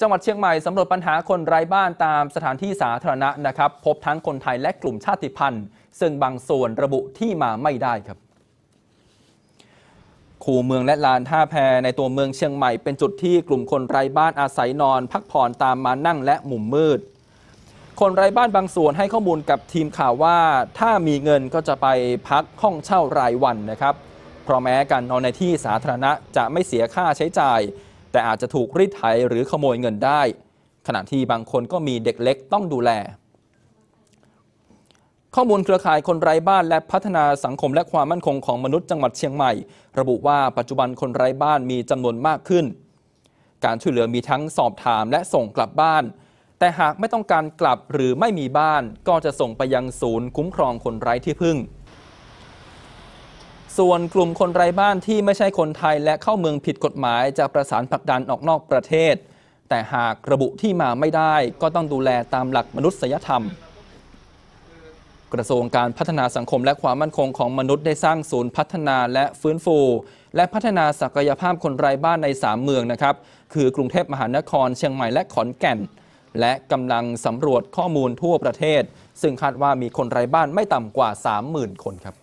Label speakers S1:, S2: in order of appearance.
S1: จังหวัดเชียงใหม่สำรวจปัญหาคนไร้บ้านตามสถานที่สาธารณะนะครับ พบทั้งคนไทยและกลุ่มชาติพันธุ์ ซึ่งบางส่วนระบุที่มาไม่ได้ครับ คูเมืองและลานท่าแพในตัวเมืองเชียงใหม่เป็นจุดที่กลุ่มคนไร้บ้านอาศัยนอน พักผ่อนตามมานั่งและมุมมืด คนไร้บ้านบางส่วนให้ข้อมูลกับทีมข่าวว่า ถ้ามีเงินก็จะไปพักห้องเช่ารายวันนะครับเพราะแม้การนอนในที่สาธารณะจะไม่เสียค่าใช้จ่ายแต่อาจจะถูกรีดไถหรือขโมยเงินได้ ขณะที่บางคนก็มีเด็กเล็กต้องดูแล ข้อมูลเครือข่ายคนไร้บ้าน และพัฒนาสังคม และความมั่นคงของมนุษย์จังหวัดเชียงใหม่ระบุว่าปัจจุบันคนไร้บ้านมีจำนวนมากขึ้น การช่วยเหลือมีทั้งสอบถามและส่งกลับบ้าน แต่หากไม่ต้องการกลับหรือไม่มีบ้าน ก็จะส่งไปยังศูนย์คุ้มครองคนไร้ที่พึ่งส่วนกลุ่มคนไร้บ้านที่ไม่ใช่คนไทยและเข้าเมืองผิดกฎหมายจะประสานผลักดันออกนอกประเทศ แต่หากระบุที่มาไม่ได้ก็ต้องดูแลตามหลักมนุษยธรรม กระทรวงการพัฒนาสังคม และความมั่นคงของมนุษย์ได้สร้างศูนย์พัฒนาและฟื้นฟู และพัฒนาศักยภาพคนไร้บ้านใน 3 เมืองนะครับ คือกรุงเทพมหานครเชียงใหม่และขอนแก่น และกำลังสำรวจข้อมูลทั่วประเทศ ซึ่งคาดว่ามีคนไร้บ้านไม่ต่ำกว่า 30,000คนครับ